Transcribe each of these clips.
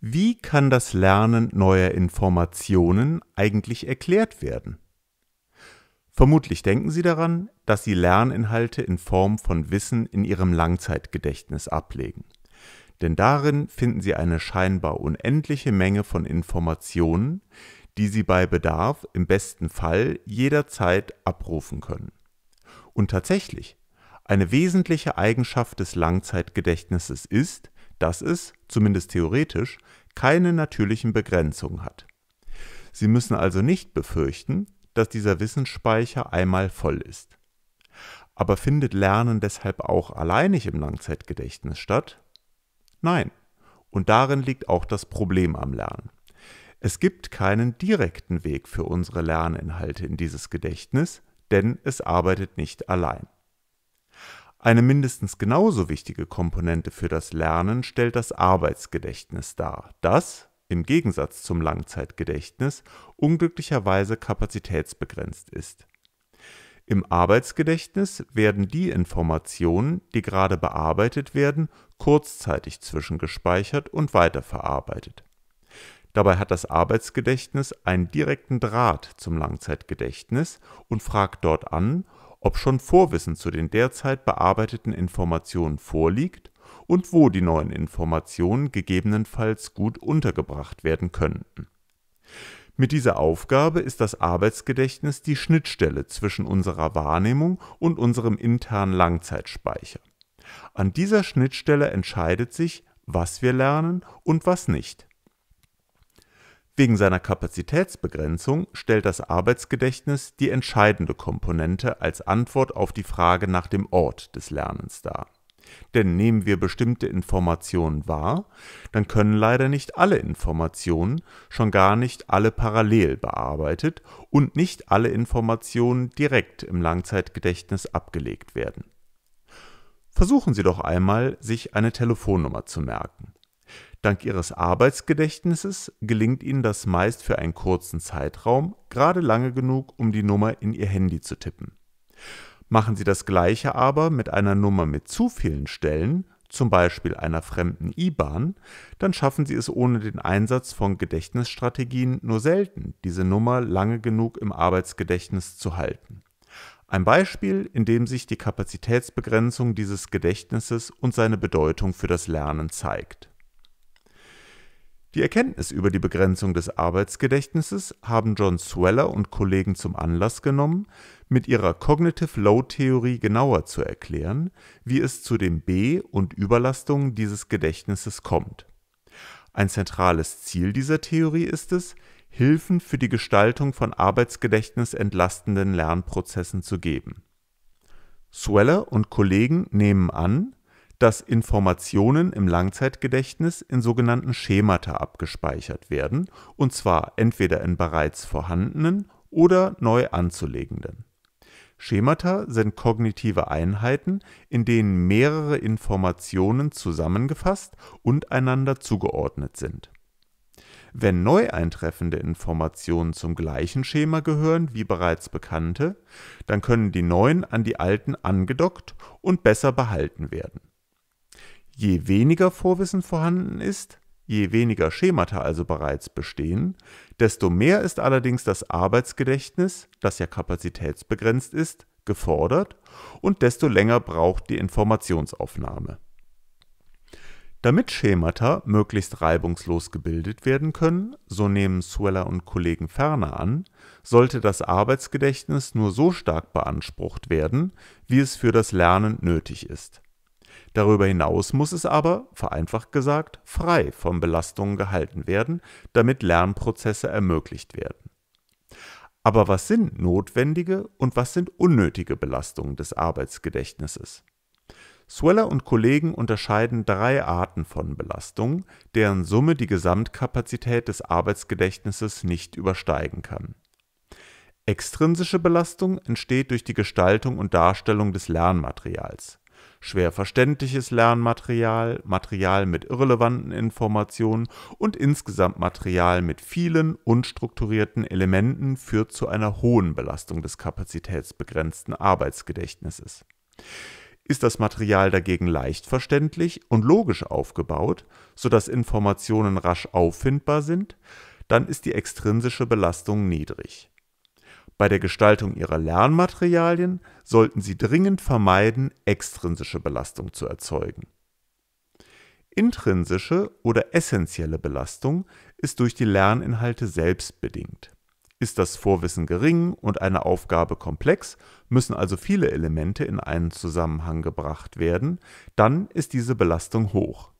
Wie kann das Lernen neuer Informationen eigentlich erklärt werden? Vermutlich denken Sie daran, dass Sie Lerninhalte in Form von Wissen in Ihrem Langzeitgedächtnis ablegen. Denn darin finden Sie eine scheinbar unendliche Menge von Informationen, die Sie bei Bedarf im besten Fall jederzeit abrufen können. Und tatsächlich, eine wesentliche Eigenschaft des Langzeitgedächtnisses ist, dass es, zumindest theoretisch, keine natürlichen Begrenzungen hat. Sie müssen also nicht befürchten, dass dieser Wissensspeicher einmal voll ist. Aber findet Lernen deshalb auch alleinig im Langzeitgedächtnis statt? Nein. Und darin liegt auch das Problem am Lernen. Es gibt keinen direkten Weg für unsere Lerninhalte in dieses Gedächtnis, denn es arbeitet nicht allein. Eine mindestens genauso wichtige Komponente für das Lernen stellt das Arbeitsgedächtnis dar, das – im Gegensatz zum Langzeitgedächtnis – unglücklicherweise kapazitätsbegrenzt ist. Im Arbeitsgedächtnis werden die Informationen, die gerade bearbeitet werden, kurzzeitig zwischengespeichert und weiterverarbeitet. Dabei hat das Arbeitsgedächtnis einen direkten Draht zum Langzeitgedächtnis und fragt dort an ob schon Vorwissen zu den derzeit bearbeiteten Informationen vorliegt und wo die neuen Informationen gegebenenfalls gut untergebracht werden könnten. Mit dieser Aufgabe ist das Arbeitsgedächtnis die Schnittstelle zwischen unserer Wahrnehmung und unserem internen Langzeitspeicher. An dieser Schnittstelle entscheidet sich, was wir lernen und was nicht Wegen seiner Kapazitätsbegrenzung stellt das Arbeitsgedächtnis die entscheidende Komponente als Antwort auf die Frage nach dem Ort des Lernens dar. Denn nehmen wir bestimmte Informationen wahr, dann können leider nicht alle Informationen, schon gar nicht alle parallel bearbeitet und nicht alle Informationen direkt im Langzeitgedächtnis abgelegt werden. Versuchen Sie doch einmal, sich eine Telefonnummer zu merken Dank ihres Arbeitsgedächtnisses gelingt ihnen das meist für einen kurzen Zeitraum gerade lange genug, um die Nummer in ihr Handy zu tippen. Machen sie das Gleiche aber mit einer Nummer mit zu vielen Stellen, zum Beispiel einer fremden IBAN, dann schaffen sie es ohne den Einsatz von Gedächtnisstrategien nur selten, diese Nummer lange genug im Arbeitsgedächtnis zu halten. Ein Beispiel, in dem sich die Kapazitätsbegrenzung dieses Gedächtnisses und seine Bedeutung für das Lernen zeigt. Die Erkenntnis über die Begrenzung des Arbeitsgedächtnisses haben John Sweller und Kollegen zum Anlass genommen, mit ihrer Cognitive Load Theorie genauer zu erklären, wie es zu dem B- und Überlastungen dieses Gedächtnisses kommt. Ein zentrales Ziel dieser Theorie ist es, Hilfen für die Gestaltung von Arbeitsgedächtnis entlastenden Lernprozessen zu geben. Sweller und Kollegen nehmen an dass Informationen im Langzeitgedächtnis in sogenannten Schemata abgespeichert werden, und zwar entweder in bereits vorhandenen oder neu anzulegenden. Schemata sind kognitive Einheiten, in denen mehrere Informationen zusammengefasst und einander zugeordnet sind. Wenn neu eintreffende Informationen zum gleichen Schema gehören wie bereits bekannte, dann können die neuen an die alten angedockt und besser behalten werden Je weniger Vorwissen vorhanden ist, je weniger Schemata also bereits bestehen, desto mehr ist allerdings das Arbeitsgedächtnis, das ja kapazitätsbegrenzt ist, gefordert und desto länger braucht die Informationsaufnahme. Damit Schemata möglichst reibungslos gebildet werden können, so nehmen Sweller und Kollegen ferner an, sollte das Arbeitsgedächtnis nur so stark beansprucht werden, wie es für das Lernen nötig ist Darüber hinaus muss es aber, vereinfacht gesagt, frei von Belastungen gehalten werden, damit Lernprozesse ermöglicht werden. Aber was sind notwendige und was sind unnötige Belastungen des Arbeitsgedächtnisses? Sweller und Kollegen unterscheiden drei Arten von Belastungen, deren Summe die Gesamtkapazität des Arbeitsgedächtnisses nicht übersteigen kann. Extrinsische Belastung entsteht durch die Gestaltung und Darstellung des Lernmaterials schwer verständliches Lernmaterial, Material mit irrelevanten Informationen und insgesamt Material mit vielen unstrukturierten Elementen führt zu einer hohen Belastung des kapazitätsbegrenzten Arbeitsgedächtnisses. Ist das Material dagegen leicht verständlich und logisch aufgebaut, sodass Informationen rasch auffindbar sind, dann ist die extrinsische Belastung niedrig. Bei der Gestaltung ihrer Lernmaterialien sollten sie dringend vermeiden, extrinsische Belastung zu erzeugen. Intrinsische oder essentielle Belastung ist durch die Lerninhalte selbst bedingt. Ist das Vorwissen gering und eine Aufgabe komplex, müssen also viele Elemente in einen Zusammenhang gebracht werden, dann ist diese Belastung hoch.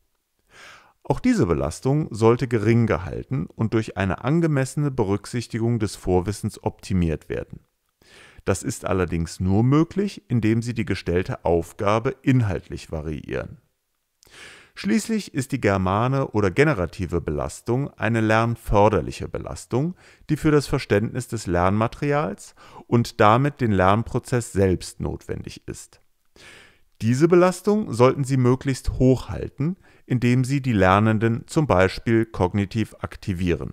Auch diese Belastung sollte gering gehalten und durch eine angemessene Berücksichtigung des Vorwissens optimiert werden. Das ist allerdings nur möglich, indem Sie die gestellte Aufgabe inhaltlich variieren. Schließlich ist die germane oder generative Belastung eine lernförderliche Belastung, die für das Verständnis des Lernmaterials und damit den Lernprozess selbst notwendig ist. Diese Belastung sollten Sie möglichst hoch halten, indem Sie die Lernenden zum Beispiel kognitiv aktivieren